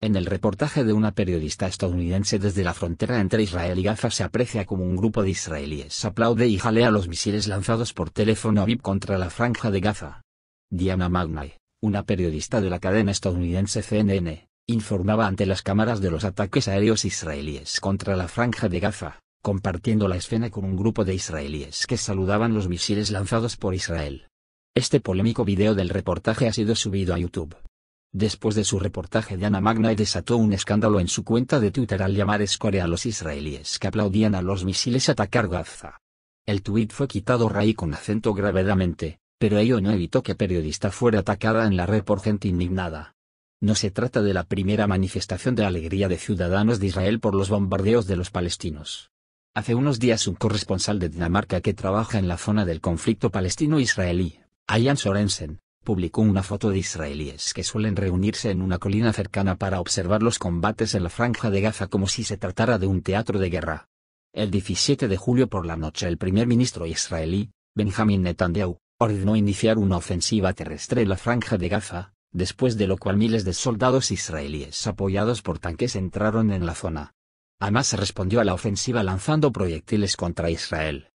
En el reportaje de una periodista estadounidense desde la frontera entre Israel y Gaza se aprecia como un grupo de israelíes aplaude y jalea los misiles lanzados por teléfono VIP contra la franja de Gaza. Diana Magnay, una periodista de la cadena estadounidense CNN, informaba ante las cámaras de los ataques aéreos israelíes contra la franja de Gaza, compartiendo la escena con un grupo de israelíes que saludaban los misiles lanzados por Israel. Este polémico video del reportaje ha sido subido a YouTube. Después de su reportaje de Ana Magna desató un escándalo en su cuenta de Twitter al llamar escoria a los israelíes que aplaudían a los misiles atacar Gaza. El tuit fue quitado raí con acento gravedamente, pero ello no evitó que periodista fuera atacada en la red por gente indignada. No se trata de la primera manifestación de alegría de ciudadanos de Israel por los bombardeos de los palestinos. Hace unos días un corresponsal de Dinamarca que trabaja en la zona del conflicto palestino-israelí, Ayan Sorensen, publicó una foto de israelíes que suelen reunirse en una colina cercana para observar los combates en la franja de Gaza como si se tratara de un teatro de guerra. El 17 de julio por la noche el primer ministro israelí, Benjamin Netanyahu, ordenó iniciar una ofensiva terrestre en la franja de Gaza, después de lo cual miles de soldados israelíes apoyados por tanques entraron en la zona. Hamas respondió a la ofensiva lanzando proyectiles contra Israel,